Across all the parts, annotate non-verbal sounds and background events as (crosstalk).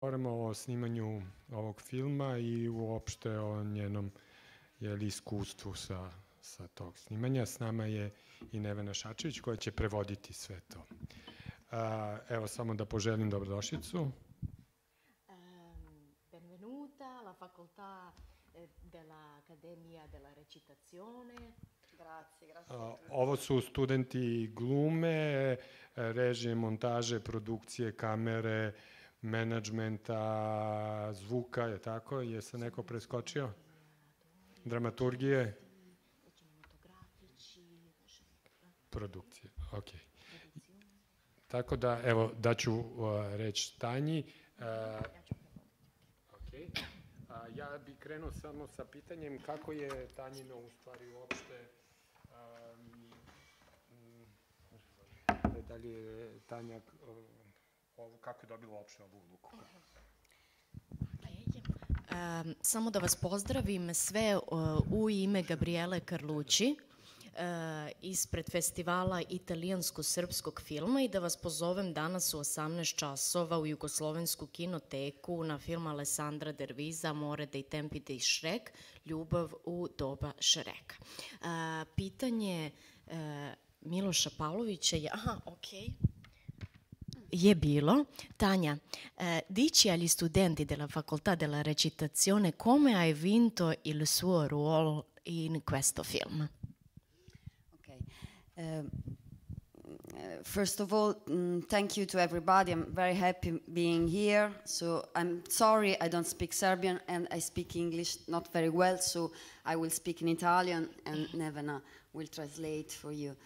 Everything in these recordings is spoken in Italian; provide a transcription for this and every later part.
Govorimo o snimanju ovog filma i uopšte o njenom jeli, iskustvu sa, sa tog snimanja. S nama je i Nevena Šačević koja će prevoditi sve to. A, evo samo da poželim dobrodošlicu. Benvenuta alla facoltà eh, Accademia della Recitazione. Grazie, grazie. Ovo su studenti glume, režije, montaže, produkcije, kamere, uh, menadžmenta, zvuka, je tako? Je se neko preskočio? Dramaturgije? Produkcije, ok. Tako da, evo, daću uh, reč Tanji. Uh, ok. A, ja bi krenuo samo sa pitanjem kako je Tanjino u stvari uopšte um, mm, da li je Tanja uh, ovo, kako je dobila opština ovu luku. Um, ehm, samo da vas pozdravim sve uh, u ime Gabriele Karlući uh, eh, ispred festivala italijansko-srpskog filma i da vas pozovem danas u 18 časova u Jugoslovensku kinoteku na film Alessandra Derviza More dei tempi dei Shrek Ljubav u doba Šreka. Uh, eh, pitanje eh, Miloša Pavlovića je... Aha, okej. Okay. je bilo, Tania, eh, dici agli studenti della facoltà della recitazione come hai vinto il suo ruolo in questo film? Ok. Uh, first of all, mm, thank you to everybody. I'm very happy being here. So I'm sorry I don't speak Serbian and I speak English not very well, so I will speak in Italian and Nevena will translate for you.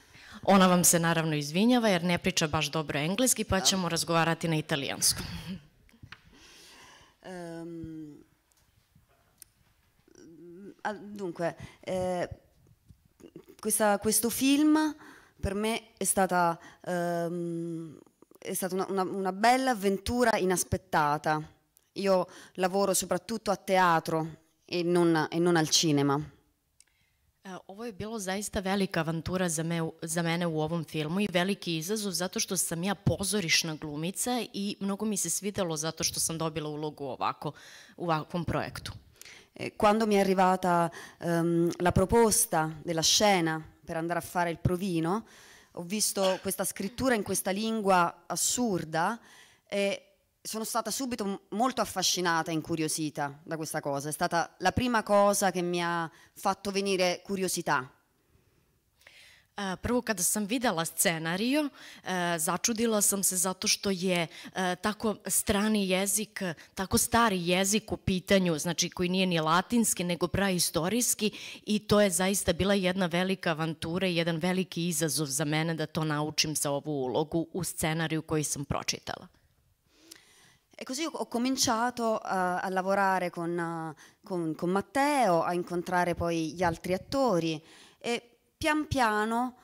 Ona vam se naravno izvinjava jer ne priča baš dobro engleski pa ćemo um, razgovarati na italijanskom. um, (laughs) dunque, eh, questa, questo film per me è stata, um, è stata una, una, una bella avventura inaspettata. Io lavoro soprattutto a teatro e non, e non al cinema. Ovo je bilo zaista velika avantura za, me, za mene u ovom filmu i veliki izazov zato što sam ja pozorišna glumica i mnogo mi se svidelo zato što sam dobila ulogu ovako, u ovakvom projektu. Quando mi è arrivata um, la proposta della scena per andare a fare il provino, ho visto questa scrittura in questa lingua assurda e sono stata subito molto affascinata e incuriosita da questa cosa, è stata la prima cosa che mi ha fatto venire curiosità. Eh, prvo kada sam videla scenariju, eh, začudila sam se zato što je eh, tako strani jezik, tako stari jezik u pitanju, znači koji nije ni latinski, nego praistorijski i to je zaista bila jedna velika avantura i jedan veliki izazov za mene da to naučim za ovu ulogu u scenariju koji sam pročitala. E così ho cominciato a, eh, a lavorare con, eh, con, con, Matteo, a incontrare poi gli altri attori e pian piano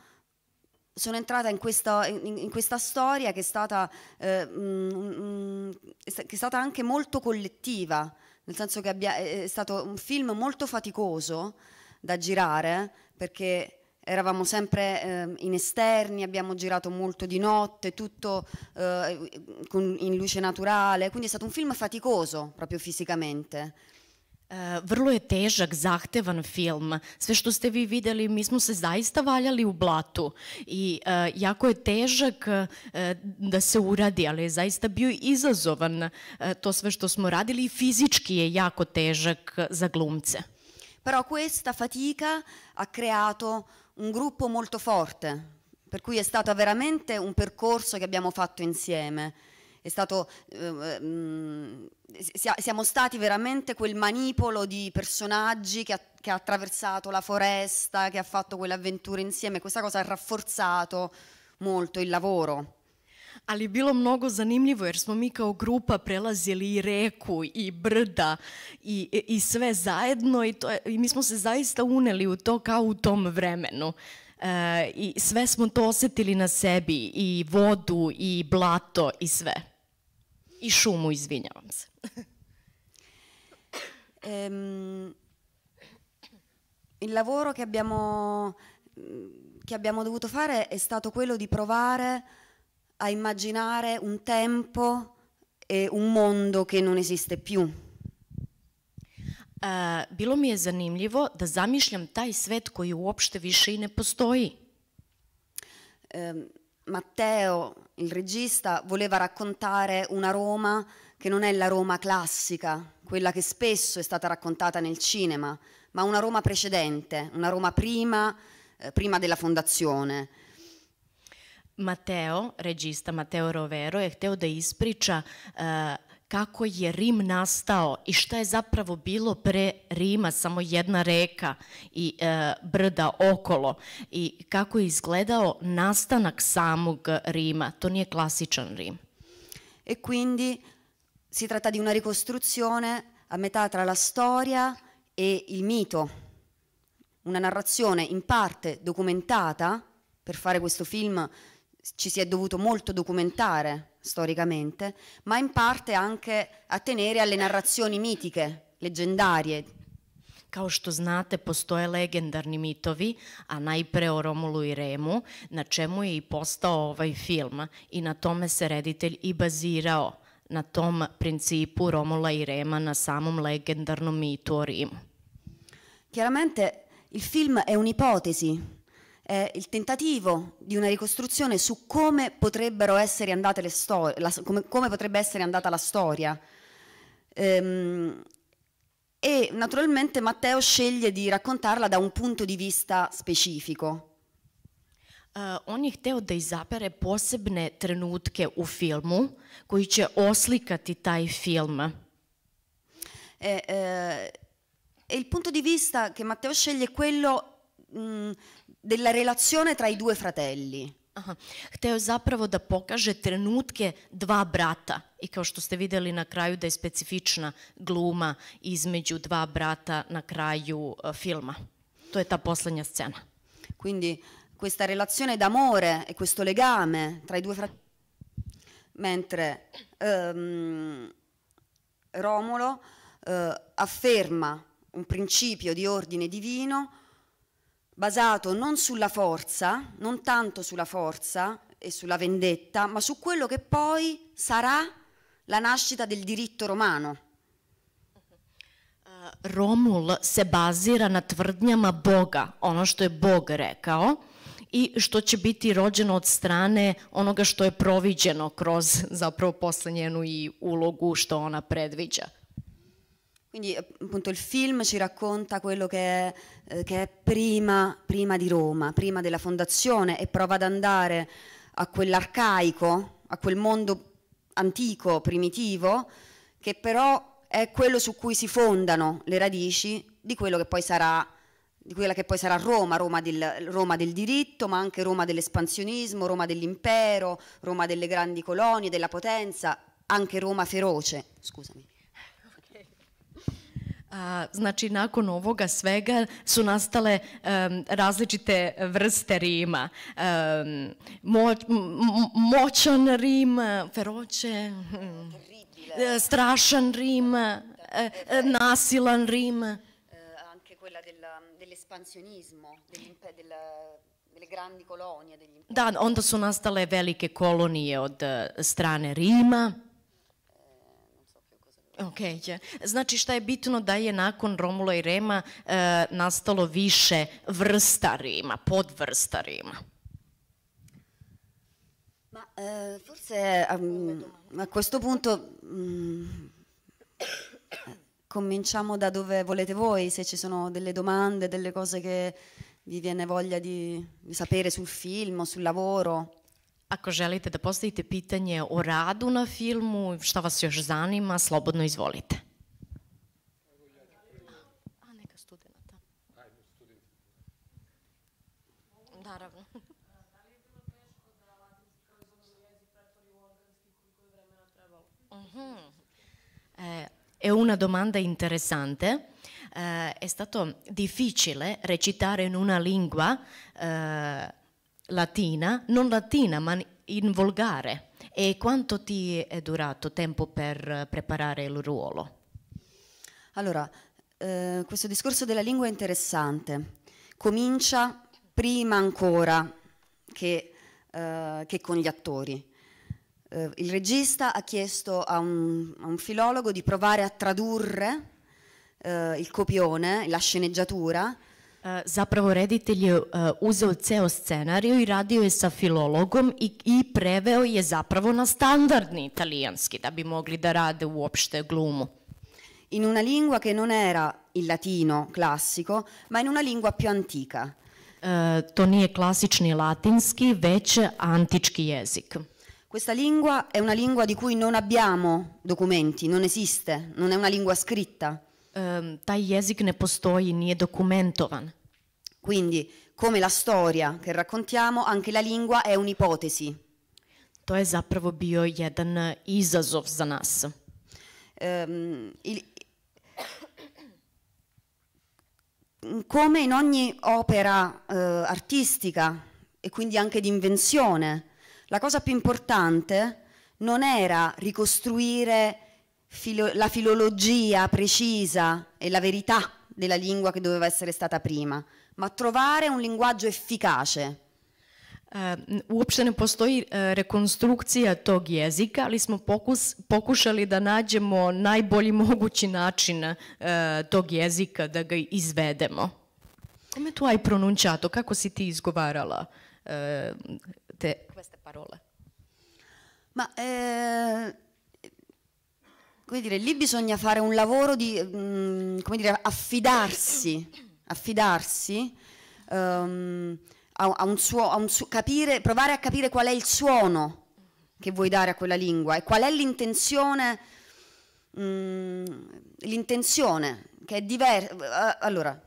sono entrata in questa, in, in questa storia che è, stata, eh, mh, mm, mh, mm, che è stata anche molto collettiva, nel senso che abbia, è stato un film molto faticoso da girare perché eravamo sempre eh, in esterni, abbiamo girato molto di notte, tutto eh, con, in luce naturale, quindi è stato un film faticoso proprio fisicamente. Vrlo je težak, zahtevan film. Sve što ste vi videli, mi smo se zaista valjali u blatu i uh, jako je težak uh, da se uradi, ali je zaista bio izazovan uh, to sve što smo radili i fizički je jako težak za glumce. Però questa fatica ha creato un gruppo molto forte, per cui è stato veramente un percorso che abbiamo fatto insieme. Stato, eh, mm, siamo stati veramente quel manipolo di personaggi che ha, che ha attraversato la foresta, che ha fatto quelle avventure insieme. Questa cosa ha rafforzato molto il lavoro. ali bilo mnogo zanimljivo jer smo mi kao grupa prelazili i reku i brda i, i sve zajedno i, to je, i mi smo se zaista uneli u to kao u tom vremenu. E, I sve smo to osetili na sebi, i vodu, i blato, i sve. I šumu, izvinjavam se. (laughs) ehm, il lavoro che abbiamo, che abbiamo dovuto fare è stato quello di provare a immaginare un tempo e un mondo che non esiste più. Uh, bilo mi je zanimljivo da zamišljam taj svet koji uopšte više i ne postoji. Uh, Matteo, il regista, voleva raccontare una Roma che non è la Roma classica, quella che spesso è stata raccontata nel cinema, ma una Roma precedente, una Roma prima, eh, prima della fondazione. Mateo, regista Mateo Rovero je hteo da ispriča uh, kako je Rim nastao i šta je zapravo bilo pre Rima, samo jedna reka i e, eh, brda okolo i kako je izgledao nastanak samog Rima. To nije klasičan Rim. E quindi si tratta di una ricostruzione a metà tra la storia e il mito, una narrazione in parte documentata per fare questo film ci si è dovuto molto documentare storicamente, ma in parte anche attenere alle narrazioni mitiche, leggendarie. Kao što znate, postoje legendarni mitovi, a najpre o Romulu i Remu, na čemu je i postao ovaj film i na tome se reditelj i bazirao, na tom principu Romula i Rema, na samom legendarnom mitu o Rimu. Chiaramente il film è un'ipotesi eh, il tentativo di una ricostruzione su come, potrebbero essere andate la, come, come potrebbe essere andata la storia. Ehm, e naturalmente Matteo sceglie di raccontarla da un punto di vista specifico. Uh, on je hteo da izabere posebne trenutke u filmu koji će oslikati taj film. E, eh, il punto di vista che Matteo sceglie è quello mh, mm, della relazione tra i due fratelli. Aha. Hteo zapravo da pokaže trenutke dva brata i kao što ste videli na kraju da je specifična gluma između dva brata na kraju uh, filma. To je ta poslednja scena. Quindi questa relazione d'amore e questo legame tra i due fratelli. Mentre um, ehm, Romolo uh, eh, afferma un principio di ordine divino basato non sulla forza, non tanto sulla forza e sulla vendetta, ma su quello che poi sarà la nascita del diritto romano. Eh, Romul se bazira na tvrdnjama Boga, ono što je Bog rekao i što će biti rođeno od strane onoga što je proviđeno kroz zapravo posle njenu i ulogu što ona predviđa. Quindi eh, appunto il film ci racconta quello che è, eh, che è prima, prima, di Roma, prima della fondazione e prova ad andare a quell'arcaico, a quel mondo antico, primitivo, che però è quello su cui si fondano le radici di quello che poi sarà di quella che poi sarà Roma, Roma del, Roma del diritto, ma anche Roma dell'espansionismo, Roma dell'impero, Roma delle grandi colonie, della potenza, anche Roma feroce, scusami. Znači, nakon ovoga svega su nastale različite vrste Rima. moćan Rim, feroće, strašan Rim, e, e, nasilan Rim. E, anche quella dell'espansionismo, della... delle grandi colonie. Da, onda su nastale velike kolonije od eh, strane Rima. Ok, znači šta je bitno da je nakon Romula i Rema e, eh, nastalo više vrsta Rima, podvrsta Rima. Ma eh, forse um, a questo punto um, cominciamo da dove volete voi, se ci sono delle domande, delle cose che vi viene voglia di, di sapere sul film o sul lavoro. Ako želite da postavite pitanje o radu na filmu, šta vas još zanima, slobodno izvolite. A, neka studenta. Ajde, studenta. Naravno. Uh -huh. È una domanda interessante. Eh, è stato difficile recitare in una lingua eh, latina, non latina ma in volgare. E quanto ti è durato tempo per preparare il ruolo? Allora, eh, questo discorso della lingua è interessante. Comincia prima ancora che, eh, che con gli attori. Eh, il regista ha chiesto a un, a un, filologo di provare a tradurre eh, il copione, la sceneggiatura, zapravo reditelj je uzeo ceo scenariju i radio je sa filologom i, i preveo je zapravo na standardni italijanski da bi mogli da rade uopšte glumu. In una lingua che non era il latino classico, ma in una lingua più antica. Uh, to nije klasični latinski, već antički jezik. Questa lingua è una lingua di cui non abbiamo documenti, non esiste, non è una lingua scritta. Um, taj jezik ne postoji, nije dokumentovan. Quindi, come la storia che raccontiamo, anche la lingua è un'ipotesi. To je zapravo bio jedan eh, izazov za nas. Um, il, come in ogni opera uh, artistica e quindi anche di invenzione, la cosa più importante non era ricostruire filo la filologia precisa e la verità della lingua che doveva essere stata prima, ma trovare un linguaggio efficace. Uh, uopšte ne postoji uh, rekonstrukcija tog jezika, ali smo pokus, pokušali da nađemo najbolji (laughs) mogući način uh, tog jezika da ga izvedemo. Come tu hai pronunciato? Kako si ti izgovarala te, queste parole? Ma, come dire, lì bisogna fare un lavoro di, mm, come dire, affidarsi affidarsi um, a, a, un suo, a un suo, capire, provare a capire qual è il suono che vuoi dare a quella lingua e qual è l'intenzione, um, l'intenzione che è diversa. Uh, eh, allora,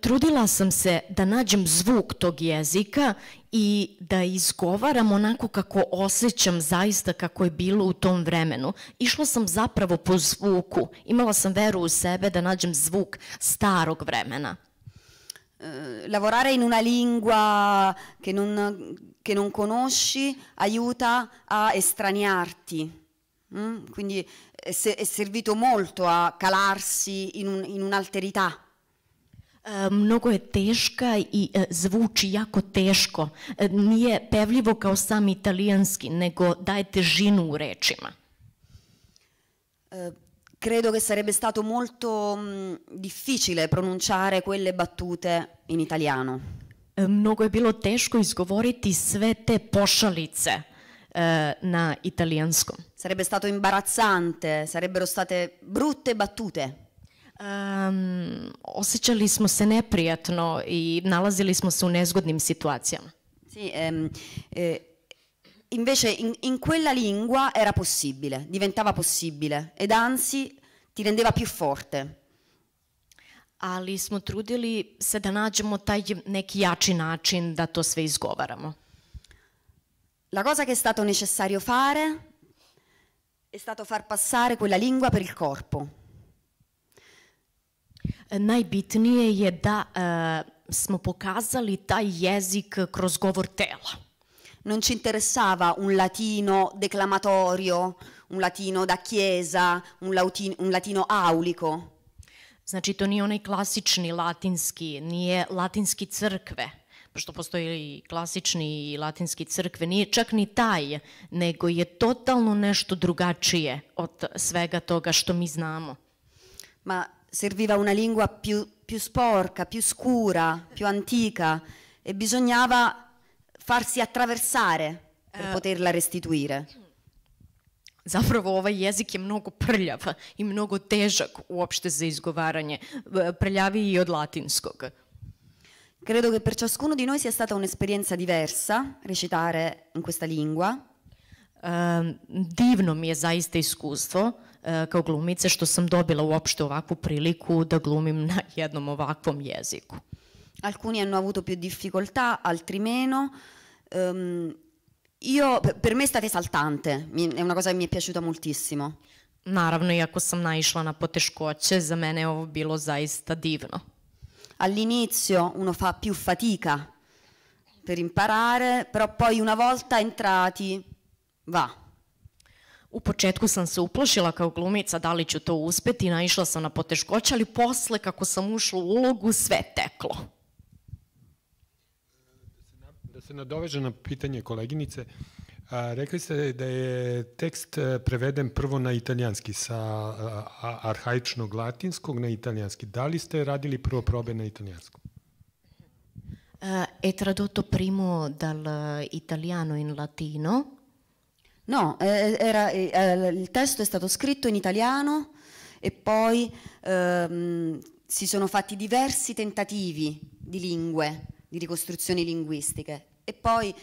trudila sam se da nađem zvuk tog jezika i da izgovaram onako kako osjećam zaista kako je bilo u tom vremenu. Išla sam zapravo po zvuku. Imala sam veru u sebe da nađem zvuk starog vremena. lavorare in una lingua che non, che non conosci aiuta a estraniarti. Mm? Quindi è, servito molto a calarsi in, un, in un'alterità mnogo je teška i zvuči jako teško. Nije pevljivo kao sam italijanski, nego daje težinu u rečima. Credo che sarebbe stato molto mm, difficile pronunciare quelle battute in italiano. Mnogo je bilo teško izgovoriti sve te pošalice na italijanskom. Sarebbe stato imbarazzante, sarebbero state brutte battute um, osjećali smo se neprijatno i nalazili smo se u nezgodnim situacijama. Sì, ehm, eh, invece in, in quella lingua era possibile, diventava possibile ed anzi ti rendeva più forte. ali smo trudili se da nađemo taj neki jači način da to sve izgovaramo. La cosa che è stato necessario fare è stato far passare quella lingua per il corpo. najbitnije je da e, smo pokazali taj jezik kroz govor tela. Non ci interessava un latino declamatorio, un latino da chiesa, un, lautin, un latino aulico. Znači, to nije onaj klasični latinski, nije latinski crkve, pošto postoji i klasični i latinski crkve, nije čak ni taj, nego je totalno nešto drugačije od svega toga što mi znamo. Ma serviva una lingua più, più sporca, più scura, più antica e bisognava farsi attraversare per eh. poterla restituire. Zapravo ovaj jezik je mnogo prljav i mnogo težak uopšte za izgovaranje, prljaviji i od latinskog. Credo che per ciascuno di noi sia stata un'esperienza diversa recitare in questa lingua. Um, divno mi je zaista iskustvo kao glumice što sam dobila uopšte ovakvu priliku da glumim na jednom ovakvom jeziku. Alcuni hanno avuto più difficoltà, altri meno. Um, io, per me è stata esaltante, è una cosa che mi è piaciuta moltissimo. Naravno, iako sam naišla na poteškoće, za mene je ovo bilo zaista divno. All'inizio uno fa più fatica per imparare, però poi una volta entrati va. U početku sam se uplašila kao glumica da li ću to uspeti, naišla sam na poteškoće, ali posle kako sam ušla u ulogu sve teklo. Da se nadoveže na pitanje koleginice, a, rekli ste da je tekst e, preveden prvo na italijanski, sa a, arhaičnog latinskog na italijanski. Da li ste radili prvo probe na italijanskom? Uh, e, è e tradotto primo dall'italiano in latino No, eh, era, era, eh, il testo è stato scritto in italiano e poi ehm, si sono fatti diversi tentativi di lingue, di ricostruzioni linguistiche, e poi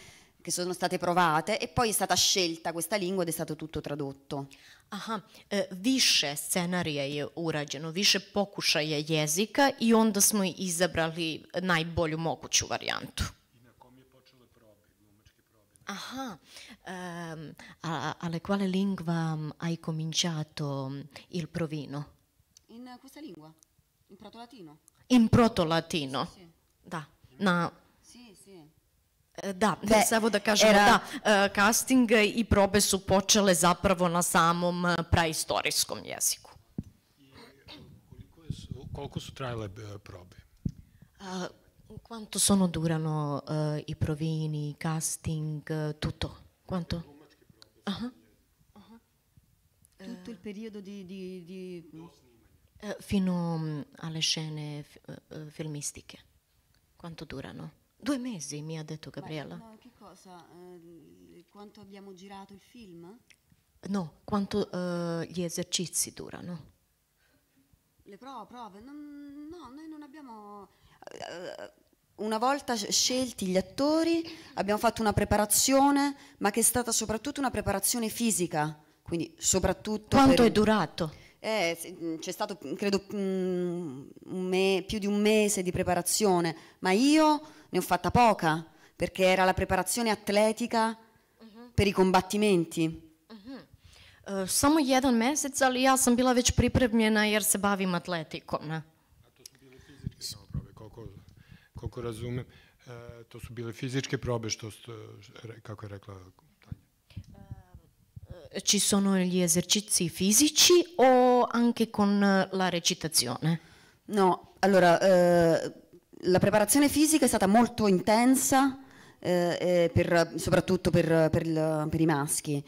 che sono state provate e poi è stata scelta questa lingua ed è stato tutto tradotto. Aha, e, eh, više scenarija je urađeno, više pokušaja jezika i onda smo izabrali najbolju moguću varijantu. I na kom je počele probe, glumačke probe? Aha, Um, a, alle quale lingua mm, hai cominciato mm, il provino? In questa lingua, in proto-latino. In proto-latino? Sì, sì. Da. Na. Sì, sì. Eh, da, Beh, samo da kažemo era... da, eh, casting i prove su počele zapravo na samom eh, praistorijskom jeziku. I, koliko, su, koliko su trajale probe? Uh, quanto sono durano uh, i provini, i casting, tutto? Quanto? Uh-huh. Uh-huh. Tutto il periodo di... di, di... Uh, fino mm, alle scene uh, filmistiche. Quanto durano? Due mesi, mi ha detto Gabriella. Ma, no, che cosa? Uh, quanto abbiamo girato il film? No, quanto gli esercizi durano? Le prove, prove? Non, no, noi non abbiamo una volta scelti gli attori abbiamo fatto una preparazione, ma che è stata soprattutto una preparazione fisica. Quindi soprattutto Quanto per... è durato? Eh, c'è stato credo me, più di un mese di preparazione, ma io ne ho fatta poca perché era la preparazione atletica uh mhm. -huh. per i combattimenti. Uh -huh. uh, samo jedan mesec, ali ja sam bila već pripremljena jer se bavim koliko razumem, to su bile fizičke probe, što sto, kako je rekla Tanja. Ci sono gli esercizi fisici o anche con la recitazione? No, allora, eh, la preparazione fisica è stata molto intensa, eh, per, soprattutto per, per, il, per, i maschi.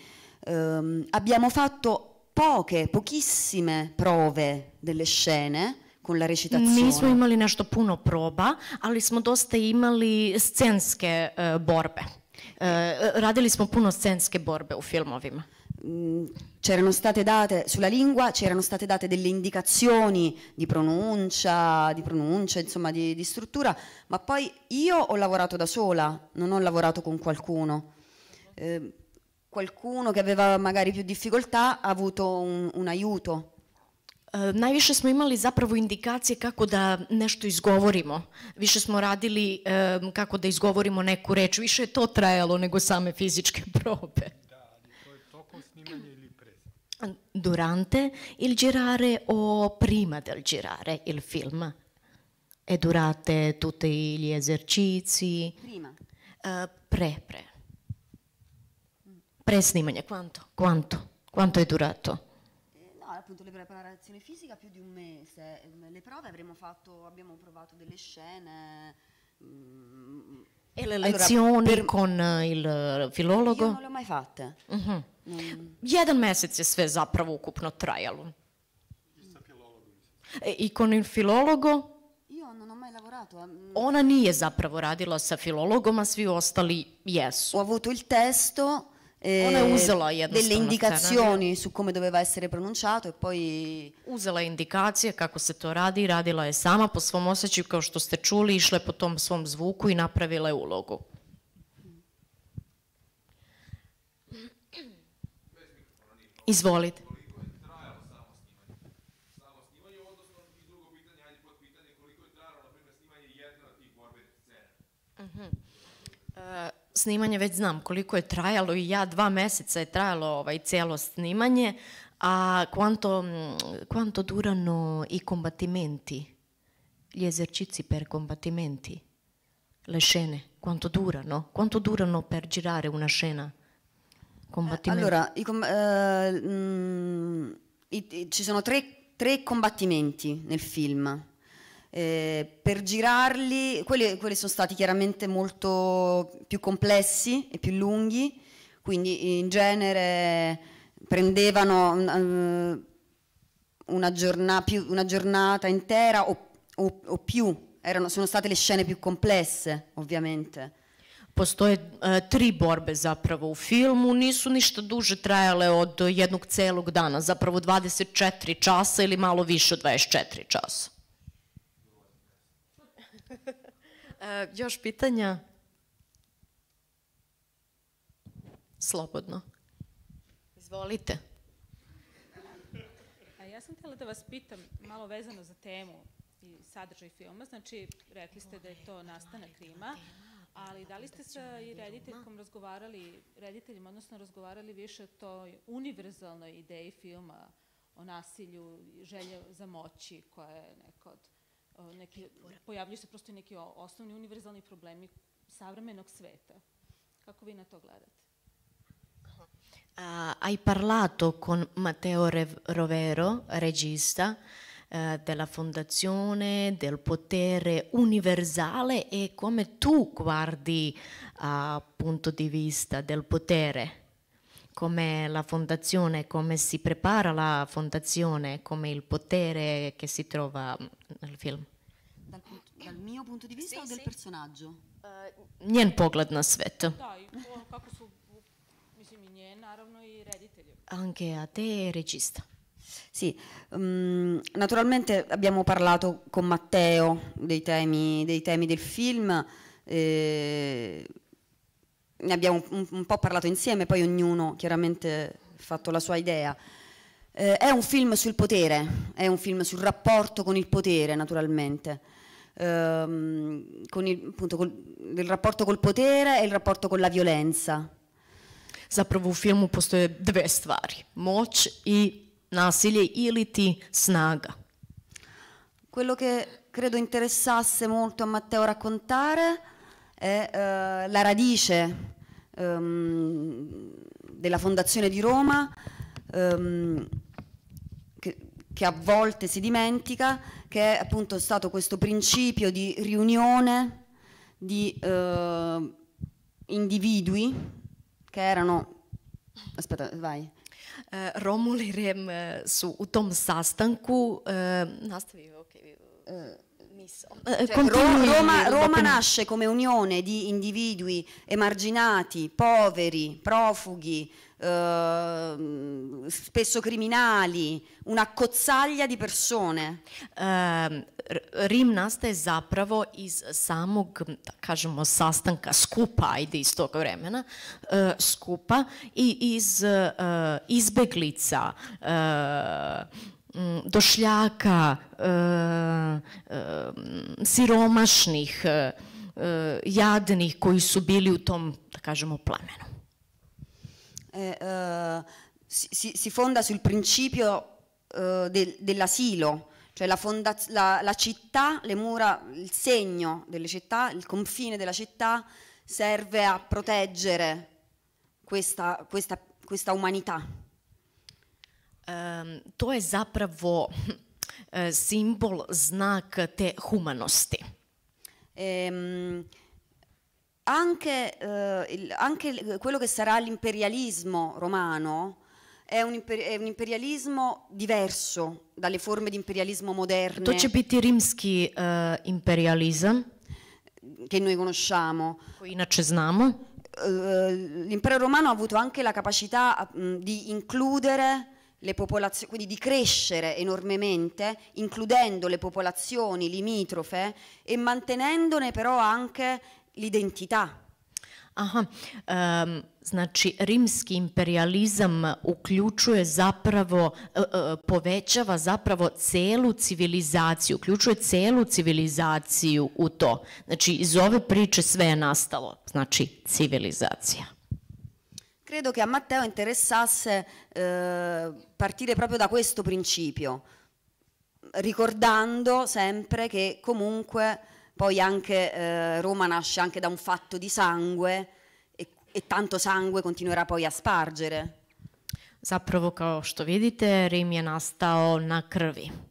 Eh, abbiamo fatto poche, pochissime prove delle scene, con la recitazione. Nismo imali nešto puno proba, ali smo dosta imali scenske uh, borbe. Uh, radili smo puno scenske borbe u filmovima. Mm, c'erano state date sulla lingua, c'erano state date delle indicazioni di pronuncia, di pronuncia, insomma di, di struttura, ma poi io ho lavorato da sola, non ho lavorato con qualcuno. Eh, qualcuno che aveva magari più difficoltà ha avuto un, un aiuto, najviše smo imali zapravo indikacije kako da nešto izgovorimo. Više smo radili um, kako da izgovorimo neku reč. Više je to trajalo nego same fizičke (laughs) probe. Da, ali to je tokom snimanja ili pre? Durante il girare o prima del girare il film? E durate tutti gli esercizi? Prima. Uh, pre, pre. Pre snimanja, quanto? Quanto? Quanto è durato? appunto la preparazione fisica più di un mese, ehm, le prove avremo fatto, abbiamo provato delle scene. Mm, e mm, mm. le lezioni allora, per, con eh, il eh, filologo? Io non le ho mai fatte. Uh-huh. Mm. Jedan mesec je sve zapravo ukupno trajalo. E, I con il filologo? Io non ho mai lavorato. Ehm. Ona nije zapravo radila sa filologom, a svi ostali jesu. Ho avuto il testo, eh, e, usala jednostavno delle indicazioni su come doveva essere pronunciato e poi... Usala je kako se to radi, radila je sama po svom osjećaju kao što ste čuli, išla je po tom svom zvuku i napravila je ulogu. Izvolite. Uh, snimanja već znam koliko je trajalo i ja dva meseca je trajalo ovaj cijelo snimanje, a quanto, mm, quanto durano i combattimenti, gli esercizi per combattimenti, le scene, quanto durano, quanto durano per girare una scena? Eh, combattimenti. allora, i, eh, mh, mm, i, ci sono tre, tre combattimenti nel film. Eh, per girarli, quelli, quelli, sono stati chiaramente molto più complessi e più lunghi, quindi in genere prendevano um, una, giornata, più, una, giornata intera o, o, o più, Erano, sono state le scene più complesse ovviamente. Postoje e, eh, tri borbe zapravo u filmu, nisu ništa duže trajale od jednog celog dana, zapravo 24 časa ili malo više od 24 časa. E, još pitanja? Slobodno. Izvolite. A ja sam htjela da vas pitam malo vezano za temu i sadržaj filma. Znači, rekli ste da je to nastanak krima, ali da li ste sa i rediteljkom razgovarali, rediteljima, odnosno razgovarali više o toj univerzalnoj ideji filma o nasilju, želje za moći koja je neka od neke, pojavljuju se prosto neki osnovni univerzalni problemi savremenog sveta. Kako vi na to gledate? Uh, hai parlato con Matteo Re- Rovero, regista eh, della fondazione del potere universale e come tu guardi uh, punto di vista del potere come la fondazione, come si prepara la fondazione, come il potere che si trova mm, nel film. Dal, dal mio punto di vista sì, o del personaggio? Uh, eh, njen pogled na svet. Anche a te, regista. Sì, um, naturalmente abbiamo parlato con Matteo dei temi, dei temi del film. Eh, ne abbiamo un, un, po' parlato insieme, poi ognuno chiaramente ha fatto la sua idea. Eh, è un film sul potere, è un film sul rapporto con il potere naturalmente, ehm, con il, appunto, col, il rapporto col potere e il rapporto con la violenza. Zapravo u filmu postoje dve stvari, moć i nasilje ili ti snaga. Quello che credo interessasse molto a Matteo raccontare è eh, la radice ehm, della Fondazione di Roma ehm, che, che, a volte si dimentica, che è appunto stato questo principio di riunione di eh, individui che erano... Aspetta, vai. Eh, Romul irem eh, su u tom sastanku, eh, nastavi, ok. Benissimo. Eh, eh, cioè, Roma, Roma nasce come unione di individui emarginati, poveri, profughi, Uh, spesso criminali, una cozzaglia di persone. Uh, Rim nastaje zapravo iz samog, da kažemo, sastanka skupa, ajde iz tog vremena, uh, skupa i iz izbeglica, došljaka, siromašnih, jadnih koji su bili u tom, da kažemo, plamenu. Eh, eh, si, si, fonda sul principio eh, del, dell'asilo, cioè la, la, la, città, le mura, il segno delle città, il confine della città serve a proteggere questa, questa, questa umanità um, to je zapravo eh, simbol, znak te humanosti. Ehm, anche, eh, anche, quello che sarà l'imperialismo romano è un, imper, è un, imperialismo diverso dalle forme di imperialismo moderne. To će biti rimski uh, eh, imperializam. Che noi conosciamo. Koji znamo. Uh, l'impero romano ha avuto anche la capacità uh, di includere quindi di crescere enormemente, includendo le popolazioni limitrofe e mantenendone però anche l'identità. Aha, um, znači rimski imperializam uključuje zapravo, uh, uh, povećava zapravo celu civilizaciju, uključuje celu civilizaciju u to. Znači iz ove priče sve je nastalo, znači civilizacija credo che a Matteo interessasse eh, partire proprio da questo principio, ricordando sempre che comunque poi anche eh, Roma nasce anche da un fatto di sangue e, e tanto sangue continuerà poi a spargere. Zapravo, kao što vidite, Rim je nastao na krvi.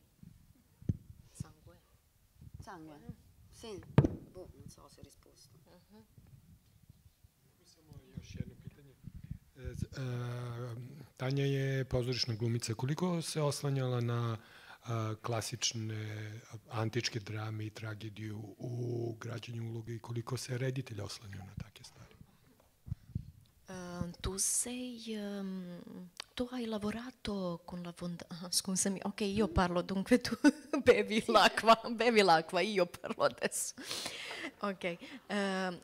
E, Tanja je pozorišna glumica. Koliko se oslanjala na e, klasične antičke drame i tragediju u građanju uloge i koliko se reditelj oslanjao na takve stvari? E, tu sei, tu hai lavorato con la scusami, ok io parlo dunque tu (laughs) bevi l'acqua, bevi l'acqua, io parlo adesso. Ok, uh,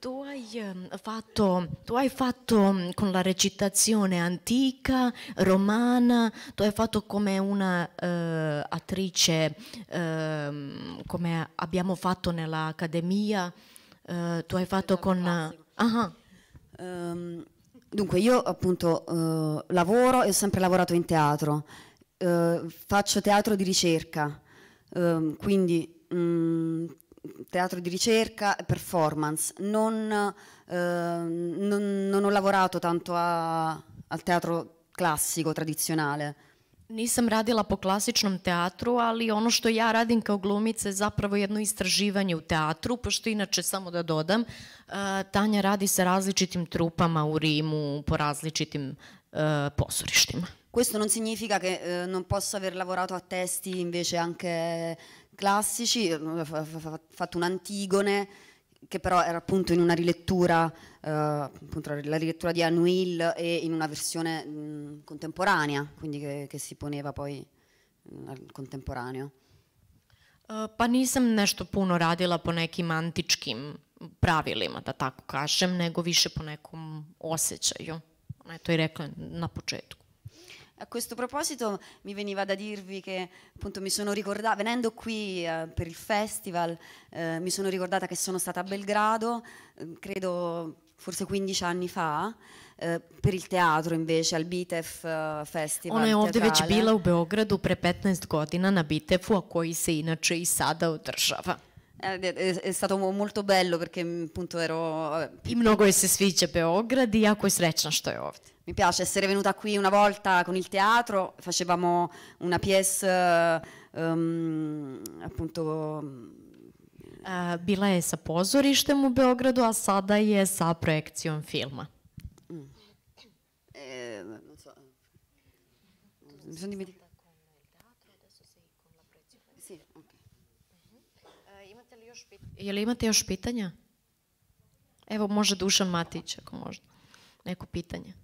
tu, hai ehm, fatto, tu, hai fatto, mm, con la recitazione antica, romana, tu hai fatto come una uh, attrice, uh, come abbiamo fatto nell'accademia, eh, tu hai fatto esatto, con... -huh. Um, dunque io appunto eh, lavoro e ho sempre lavorato in teatro, faccio teatro di ricerca, quindi... Um, teatro di ricerca e performance, non, eh, non, non, ho lavorato tanto a, al teatro classico, tradizionale. Nisam radila po klasičnom teatru, ali ono što ja radim kao glumica je zapravo jedno istraživanje u teatru, pošto inače, samo da dodam, eh, Tanja radi sa različitim trupama u Rimu, po različitim uh, eh, posorištima. Questo non significa che non posso aver lavorato a testi invece anche classici, ho eh, fatto un'antigone che però era appunto in una rilettura, eh, appunto la rilettura di Anuil e in una versione mh, contemporanea, quindi che, che, si poneva poi mh, al contemporaneo. Uh, pa nisam nešto puno radila po nekim antičkim pravilima, da tako kažem, nego više po nekom osjećaju. Ona je to i rekla na početku. A questo proposito mi veniva da dirvi che appunto mi sono ricordata, venendo qui eh, per il festival, eh, mi sono ricordata che sono stata a Belgrado, eh, credo forse 15 anni fa, eh, per il teatro invece, al Bitef eh, Festival. Ona je ovdje već bila u Beogradu pre 15 godina na Bitefu, a koji se inače i sada održava. Eh, è stato molto bello perché appunto ero... I mnogo je se sviđa Beograd i jako je srećna što je ovdje. Mi piace essere venuta qui una volta con il teatro, facevamo una pièce um, appunto uh, bila je sa pozorištem u Beogradu, a sada je sa projekcijom filma. Mm. Eh, non so. Mi sono dimenticata. Je li imate još pitanja? Evo, može Dušan Matić, ako možda. Neko pitanje.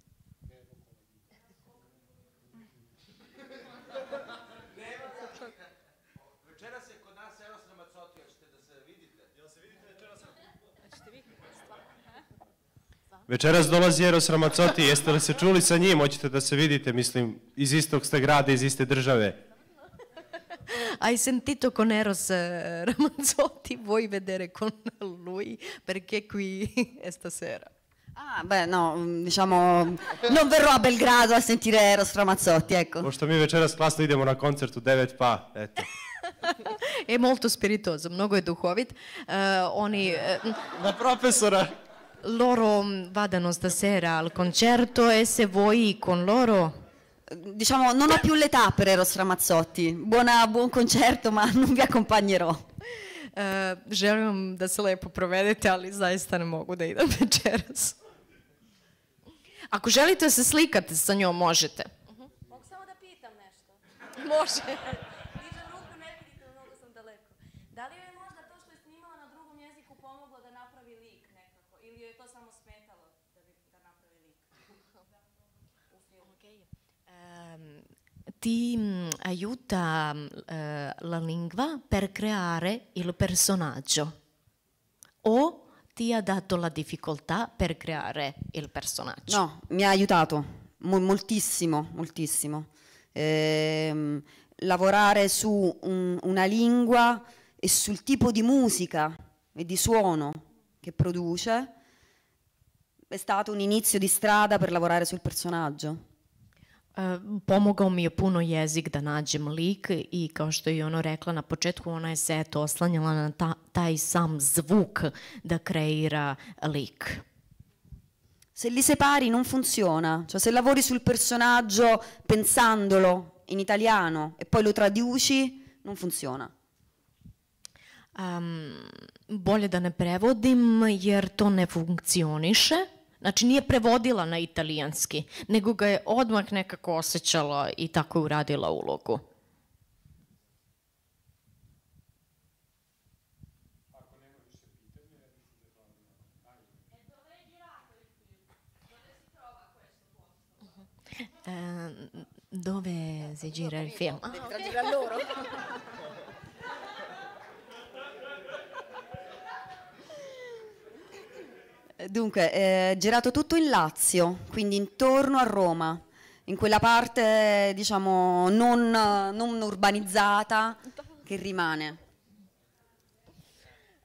Večeras dolazi Eros Ramacoti, jeste li se čuli sa njim, hoćete da se vidite, mislim, iz istog ste grada, iz iste države. Hai sentito con Eros eh, Ramazzotti, vuoi vedere con lui perché qui è (laughs) stasera? Ah, beh, no, mm, diciamo, non verrò a Belgrado a sentire Eros Ramazzotti, ecco. Pošto mi večeras klasno idemo na koncert u 9 pa, eto. je (laughs) molto spiritoso, mnogo je duhovit. Uh, oni... Uh, na loro vadano stasera al concerto e se voi con loro... Diciamo, non ho più l'età per Eros Ramazzotti. Buona, buon concerto, ma non vi accompagnerò. Uh, želim vam da se lepo provedete, ali zaista ne mogu da idem večeras. Ako želite da se slikate sa njom, možete. Uh -huh. Mogu samo da pitam nešto? Može. samo smetalo da, bi, da naprave lik u filmu? Okay. Um, ti mm, aiuta uh, la lingua per creare il personaggio o ti ha dato la difficoltà per creare il personaggio? No, mi ha aiutato moltissimo, moltissimo. Eh, lavorare su un, una lingua e sul tipo di musica e di suono che produce è stato un inizio di strada per lavorare sul personaggio? Uh, pomogao mi je puno jezik da nađem lik i kao što je ono rekla na početku, ona je se eto oslanjala na ta, taj sam zvuk da kreira lik. Se li separi non funziona, cioè se lavori sul personaggio pensandolo in italiano e poi lo traduci, non funziona. Um, bolje da ne prevodim jer to ne funkcioniše. Znači, nije prevodila na italijanski, nego ga je odmah nekako osjećala i tako je uradila ulogu. Ehm, dove si gira il film? Ah, okay. loro? (laughs) Dunque, eh, girato tutto in Lazio, quindi intorno a Roma, in quella parte diciamo non, non urbanizzata che rimane.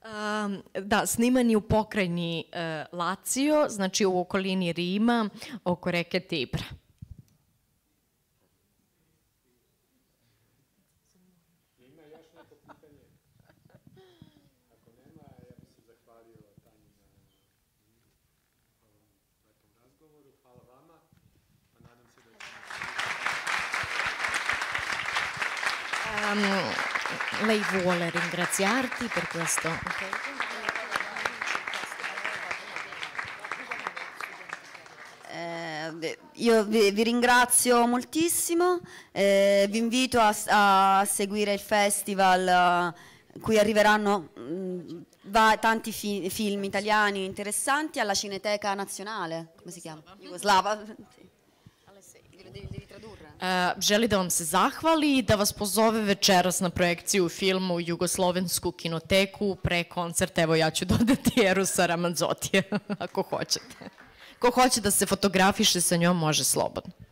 Ehm, da, snimani u pokrajni eh, Lazio, znači u okolini Rima, oko reke Tibra. Um, lei vuole ringraziarti per questo. Eh, io vi, vi, ringrazio moltissimo, eh, vi invito a, a, seguire il festival uh, cui arriveranno mh, mm, va, tanti fi film italiani interessanti alla Cineteca Nazionale, come si chiama? Jugoslava. E, želi da vam se zahvali i da vas pozove večeras na projekciju filma u Jugoslovensku kinoteku pre koncert. Evo ja ću (laughs) dodati Erusa Ramazotija, ako hoćete. Ko hoće da se fotografiše sa njom, može slobodno.